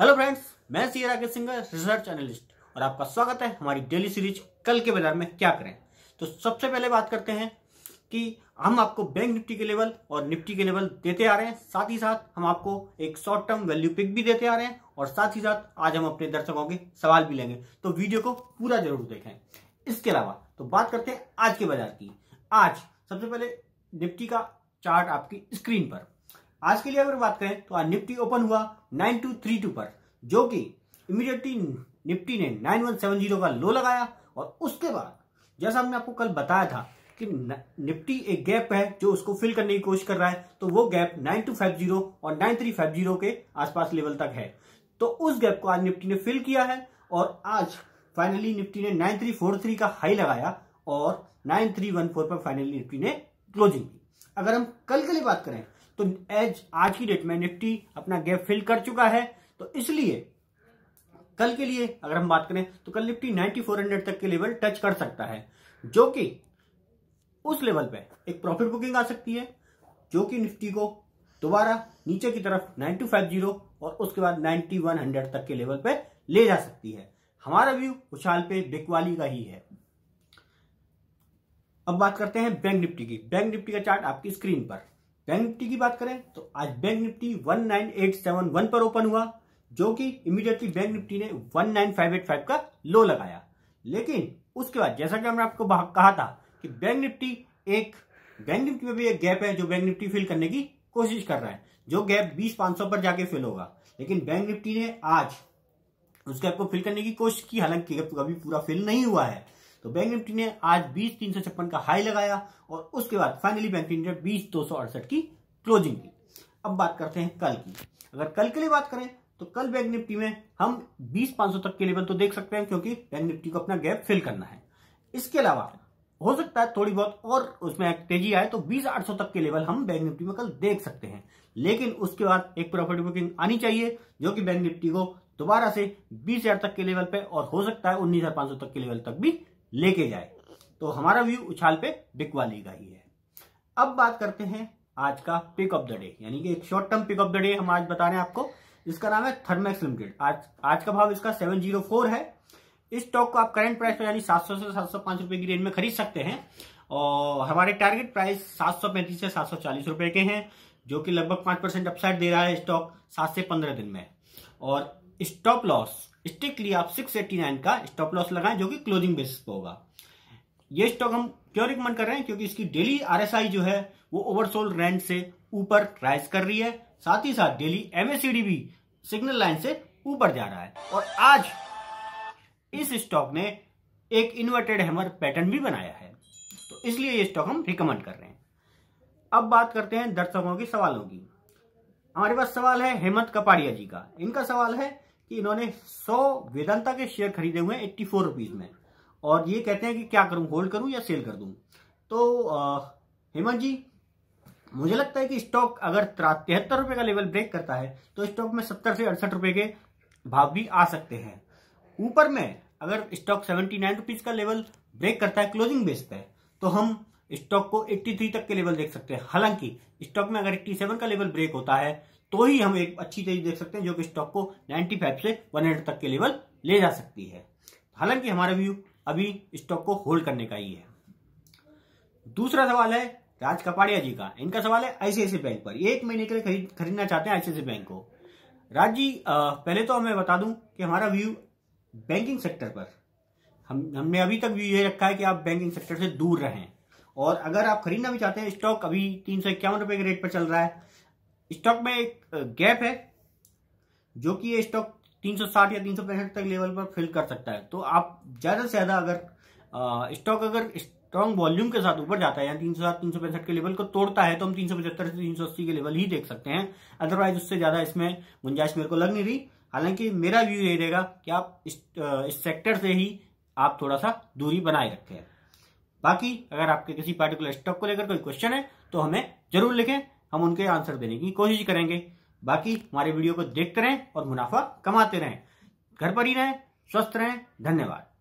hello friends मैं C Rakesh Singh research analyst और आपका स्वागत है हमारी डेली सीरीज कल के बाजार में क्या करें तो सबसे पहले बात करते हैं कि हम आपको बैंक निफ्टी के लेवल और निफ्टी के लेवल देते आ रहे हैं साथ ही साथ हम आपको एक शॉर्ट टर्म वैल्यू पिक भी देते आ रहे हैं और साथ ही साथ आज हम अपने दर्शकों के सवाल भी लेंगे तो वीडियो को पूरा जरूर देखें इसके अलावा तो बात करते हैं आज के बाजार की आज सबसे पहले निफ्टी का चार्ट आपकी स्क्रीन पर आज के लिए अगर बात करें तो आज निफ्टी ओपन हुआ 9232 पर जो कि इमीडिएटली निफ्टी ने 9170 का लो लगाया और उसके बाद जैसा हमने आपको कल बताया था कि निफ्टी एक गैप है जो उसको फिल करने की कोशिश कर रहा है तो वो गैप 9250 और 9350 के आसपास लेवल तक है तो उस गैप को आज निफ्टी ने फिल किया है और आज फाइनली निफ्टी ने 9343 का हाई लगाया और 9314 पर फाइनली निफ्टी ने क्लोजिंग की अगर हम कल के लिए बात करें तो एज आज की डेट में निफ्टी अपना गैप फिल कर चुका है तो इसलिए कल के लिए अगर हम बात करें तो कल निफ्टी 9400 तक के लेवल टच कर सकता है जो कि उस लेवल पे एक प्रॉफिट बुकिंग आ सकती है जो कि निफ्टी को दोबारा नीचे की तरफ 9250 और उसके बाद 9100 तक के लेवल पे ले जा सकती है हमारा व्यू उछाल पे बिकवाली का ही है अब बात करते हैं बैंक निफ्टी की बैंक निफ्टी का चार्ट आपकी स्क्रीन पर बैंक निफ्टी की बात करें तो आज बैंक निफ्टी 19871 पर ओपन हुआ जो कि इमीडिएटली बैंक निफ्टी ने 19585 का लो लगाया लेकिन उसके बाद जैसा कि हमने आपको कहा था कि बैंक निफ्टी एक बैंक निफ्टी में भी एक गैप है जो बैंक निफ्टी फिल करने की कोशिश कर रहा है जो गैप बीस पांच पर जाके फिल होगा लेकिन बैंक निफ्टी ने आज उस गैप को फिल करने की कोशिश की हालांकि अभी पूरा फिल नहीं हुआ है तो बैंक निफ्टी ने आज बीस तीन सौ छप्पन का हाई लगाया और उसके बाद फाइनली बैंक निफ्टी ने बीस दो सौ अड़सठ की क्लोजिंग की अब बात करते हैं कल की अगर कल के लिए बात करें तो कल बैंक निफ्टी में हम बीस पांच सौ तक के लेवल तो देख सकते हैं क्योंकि बैंक निफ्टी को अपना गैप फिल करना है इसके अलावा हो सकता है थोड़ी बहुत और उसमें तेजी आए तो बीस आठ सौ तक के लेवल हम बैंक निफ्टी में कल देख सकते हैं लेकिन उसके बाद एक प्रॉफिट बुकिंग आनी चाहिए जो कि बैंक निफ्टी को दोबारा से बीस हजार तक के लेवल पे और हो सकता है उन्नीस हजार पांच सौ तक के लेवल तक भी लेके जाए तो हमारा व्यू उछाल पे बिकवाली का ही है अब बात करते हैं आज का पिक ऑफ द डे यानी कि एक short term pick of the day हम आज बता रहे हैं आपको इसका नाम है थर्मेक्स लिमिटेड आज आज का भाव इसका 704 है इस स्टॉक को आप करंट प्राइस पर यानी 700 से 705 रुपए की रेंज में खरीद सकते हैं और हमारे टारगेट प्राइस 735 से 740 रुपए के हैं जो कि लगभग पांच परसेंट अपसाइड दे रहा है स्टॉक सात से पंद्रह दिन में और स्टॉप लॉस स्ट्रिक्टली आप 689 का स्टॉप लॉस लगाएं जो कि क्लोजिंग बेसिस पर होगा ये स्टॉक हम क्यों रिकमेंड कर रहे हैं क्योंकि इसकी डेली आरएसआई जो है वो ओवरसोल्ड रेंज से ऊपर राइज कर रही है साथ ही साथ डेली एमएससीडी भी सिग्नल लाइन से ऊपर जा रहा है और आज इस स्टॉक ने एक इन्वर्टेड हैमर पैटर्न भी बनाया है तो इसलिए ये स्टॉक हम रिकमेंड कर रहे हैं अब बात करते हैं दर्शकों के सवालों की हमारे पास सवाल है हेमंत कपाड़िया जी का इनका सवाल है कि इन्होंने 100 वेदांता के शेयर खरीदे हुए हैं एट्टी फोर रुपीज में और ये कहते हैं कि क्या करूं होल्ड करूं या सेल कर दूं तो हेमंत जी मुझे लगता है कि स्टॉक अगर तिहत्तर रुपए का लेवल ब्रेक करता है तो स्टॉक में सत्तर से अड़सठ रुपए के भाव भी आ सकते हैं ऊपर में अगर स्टॉक सेवेंटी नाइन रुपीज का लेवल ब्रेक करता है क्लोजिंग बेस पे तो हम स्टॉक को 83 तक के लेवल देख सकते हैं हालांकि स्टॉक में अगर 87 का लेवल ब्रेक होता है तो ही हम एक अच्छी तेजी देख सकते हैं जो कि स्टॉक को 95 से 100 तक के लेवल ले जा सकती है हालांकि हमारा व्यू अभी स्टॉक को होल्ड करने का ही है दूसरा सवाल है राज कपाड़िया जी का इनका सवाल है आईसीआईसी बैंक पर एक महीने के लिए खरीद खरीदना चाहते हैं आईसीआईसी बैंक को राज जी पहले तो मैं बता दूं कि हमारा व्यू बैंकिंग सेक्टर पर हम हमने अभी तक व्यू ये रखा है कि आप बैंकिंग सेक्टर से दूर रहें और अगर आप खरीदना भी चाहते हैं स्टॉक अभी तीन सौ इक्यावन रुपए के रेट पर चल रहा है स्टॉक में एक गैप है जो कि ये स्टॉक 360 या तीन तक लेवल पर फिल कर सकता है तो आप ज़्यादा से ज़्यादा अगर स्टॉक अगर स्ट्रॉन्ग वॉल्यूम के साथ ऊपर जाता है यानी तीन सौ सात तीन सौ पैंसठ के लेवल को तोड़ता है तो हम तीन सौ पचहत्तर से तीन सौ अस्सी के लेवल ही देख सकते हैं अदरवाइज उससे ज़्यादा इसमें गुंजाइश मेरे को लग नहीं रही हालांकि मेरा व्यू यही रहेगा कि आप इस, इस सेक्टर से ही आप थोड़ा सा दूरी बनाए रखें बाकी अगर आपके किसी पार्टिकुलर स्टॉक को लेकर कोई क्वेश्चन है तो हमें जरूर लिखें हम उनके आंसर देने की कोशिश करेंगे बाकी हमारे वीडियो को देखते रहें और मुनाफा कमाते रहें घर पर ही रहें स्वस्थ रहें धन्यवाद